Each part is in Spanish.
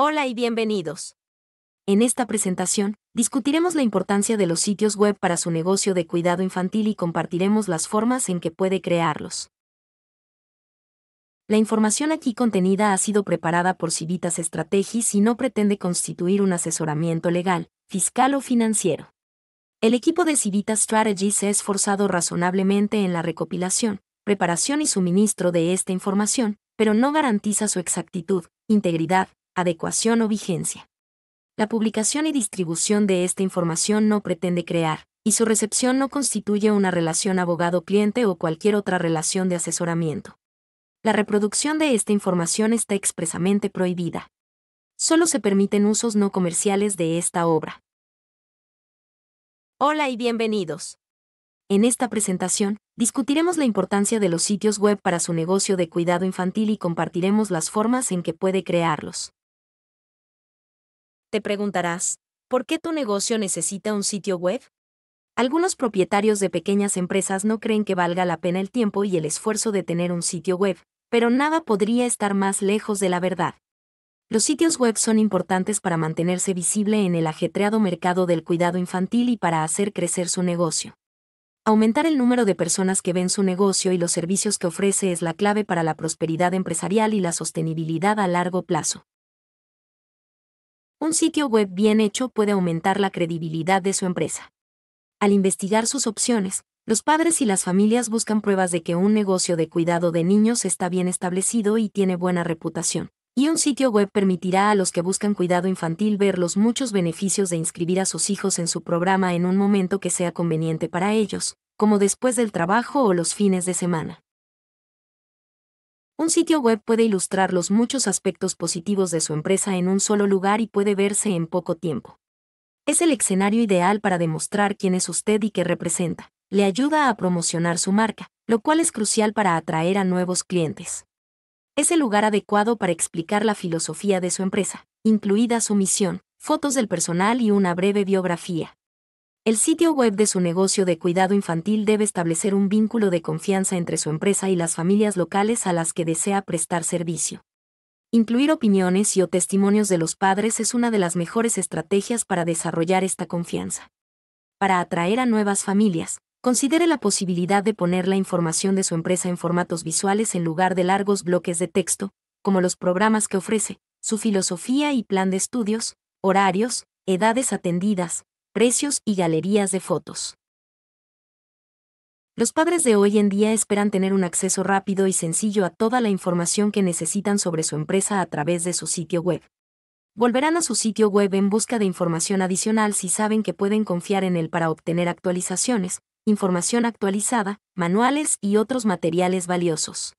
Hola y bienvenidos. En esta presentación, discutiremos la importancia de los sitios web para su negocio de cuidado infantil y compartiremos las formas en que puede crearlos. La información aquí contenida ha sido preparada por Civitas Strategies y no pretende constituir un asesoramiento legal, fiscal o financiero. El equipo de Civitas Strategies se ha esforzado razonablemente en la recopilación, preparación y suministro de esta información, pero no garantiza su exactitud, integridad, adecuación o vigencia. La publicación y distribución de esta información no pretende crear, y su recepción no constituye una relación abogado-cliente o cualquier otra relación de asesoramiento. La reproducción de esta información está expresamente prohibida. Solo se permiten usos no comerciales de esta obra. Hola y bienvenidos. En esta presentación, discutiremos la importancia de los sitios web para su negocio de cuidado infantil y compartiremos las formas en que puede crearlos. Te preguntarás, ¿por qué tu negocio necesita un sitio web? Algunos propietarios de pequeñas empresas no creen que valga la pena el tiempo y el esfuerzo de tener un sitio web, pero nada podría estar más lejos de la verdad. Los sitios web son importantes para mantenerse visible en el ajetreado mercado del cuidado infantil y para hacer crecer su negocio. Aumentar el número de personas que ven su negocio y los servicios que ofrece es la clave para la prosperidad empresarial y la sostenibilidad a largo plazo. Un sitio web bien hecho puede aumentar la credibilidad de su empresa. Al investigar sus opciones, los padres y las familias buscan pruebas de que un negocio de cuidado de niños está bien establecido y tiene buena reputación. Y un sitio web permitirá a los que buscan cuidado infantil ver los muchos beneficios de inscribir a sus hijos en su programa en un momento que sea conveniente para ellos, como después del trabajo o los fines de semana. Un sitio web puede ilustrar los muchos aspectos positivos de su empresa en un solo lugar y puede verse en poco tiempo. Es el escenario ideal para demostrar quién es usted y qué representa. Le ayuda a promocionar su marca, lo cual es crucial para atraer a nuevos clientes. Es el lugar adecuado para explicar la filosofía de su empresa, incluida su misión, fotos del personal y una breve biografía. El sitio web de su negocio de cuidado infantil debe establecer un vínculo de confianza entre su empresa y las familias locales a las que desea prestar servicio. Incluir opiniones y o testimonios de los padres es una de las mejores estrategias para desarrollar esta confianza. Para atraer a nuevas familias, considere la posibilidad de poner la información de su empresa en formatos visuales en lugar de largos bloques de texto, como los programas que ofrece, su filosofía y plan de estudios, horarios, edades atendidas, precios y galerías de fotos. Los padres de hoy en día esperan tener un acceso rápido y sencillo a toda la información que necesitan sobre su empresa a través de su sitio web. Volverán a su sitio web en busca de información adicional si saben que pueden confiar en él para obtener actualizaciones, información actualizada, manuales y otros materiales valiosos.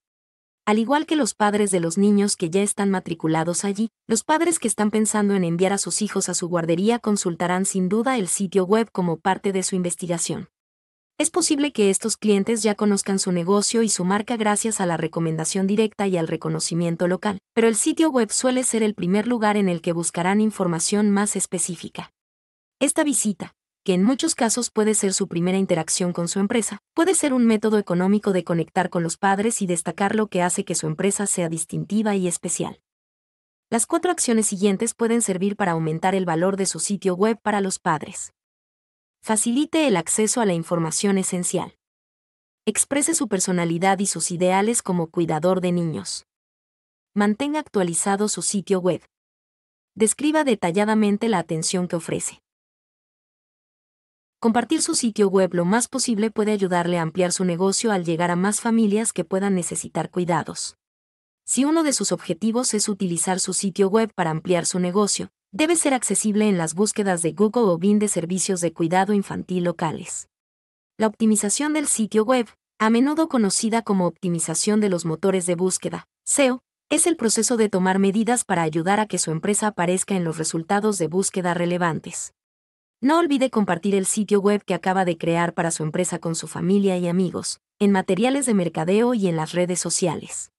Al igual que los padres de los niños que ya están matriculados allí, los padres que están pensando en enviar a sus hijos a su guardería consultarán sin duda el sitio web como parte de su investigación. Es posible que estos clientes ya conozcan su negocio y su marca gracias a la recomendación directa y al reconocimiento local, pero el sitio web suele ser el primer lugar en el que buscarán información más específica. Esta visita, en muchos casos puede ser su primera interacción con su empresa, puede ser un método económico de conectar con los padres y destacar lo que hace que su empresa sea distintiva y especial. Las cuatro acciones siguientes pueden servir para aumentar el valor de su sitio web para los padres. Facilite el acceso a la información esencial. Exprese su personalidad y sus ideales como cuidador de niños. Mantenga actualizado su sitio web. Describa detalladamente la atención que ofrece. Compartir su sitio web lo más posible puede ayudarle a ampliar su negocio al llegar a más familias que puedan necesitar cuidados. Si uno de sus objetivos es utilizar su sitio web para ampliar su negocio, debe ser accesible en las búsquedas de Google o Bing de servicios de cuidado infantil locales. La optimización del sitio web, a menudo conocida como optimización de los motores de búsqueda, SEO, es el proceso de tomar medidas para ayudar a que su empresa aparezca en los resultados de búsqueda relevantes. No olvide compartir el sitio web que acaba de crear para su empresa con su familia y amigos, en materiales de mercadeo y en las redes sociales.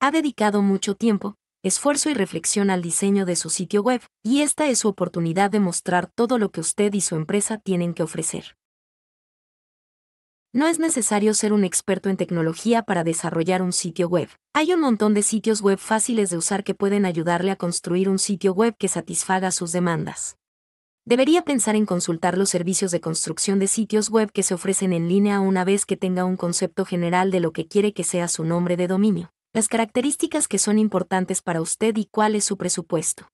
Ha dedicado mucho tiempo, esfuerzo y reflexión al diseño de su sitio web, y esta es su oportunidad de mostrar todo lo que usted y su empresa tienen que ofrecer. No es necesario ser un experto en tecnología para desarrollar un sitio web. Hay un montón de sitios web fáciles de usar que pueden ayudarle a construir un sitio web que satisfaga sus demandas debería pensar en consultar los servicios de construcción de sitios web que se ofrecen en línea una vez que tenga un concepto general de lo que quiere que sea su nombre de dominio, las características que son importantes para usted y cuál es su presupuesto.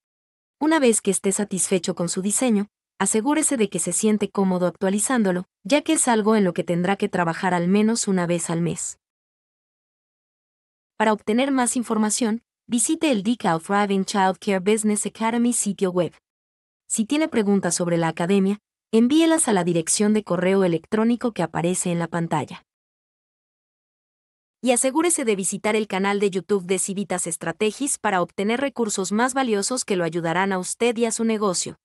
Una vez que esté satisfecho con su diseño, asegúrese de que se siente cómodo actualizándolo, ya que es algo en lo que tendrá que trabajar al menos una vez al mes. Para obtener más información, visite el Decal Thriving Child Care Business Academy sitio web. Si tiene preguntas sobre la academia, envíelas a la dirección de correo electrónico que aparece en la pantalla. Y asegúrese de visitar el canal de YouTube de Civitas Strategis para obtener recursos más valiosos que lo ayudarán a usted y a su negocio.